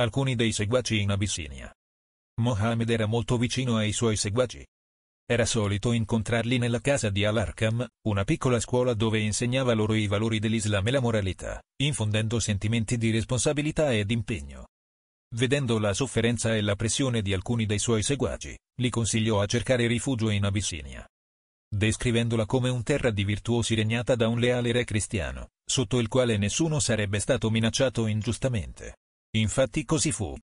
alcuni dei seguaci in Abissinia. Mohammed era molto vicino ai suoi seguaci. Era solito incontrarli nella casa di Al-Arkham, una piccola scuola dove insegnava loro i valori dell'Islam e la moralità, infondendo sentimenti di responsabilità ed impegno. Vedendo la sofferenza e la pressione di alcuni dei suoi seguaci, li consigliò a cercare rifugio in Abissinia. Descrivendola come un terra di virtuosi regnata da un leale re cristiano, sotto il quale nessuno sarebbe stato minacciato ingiustamente. Infatti così fu.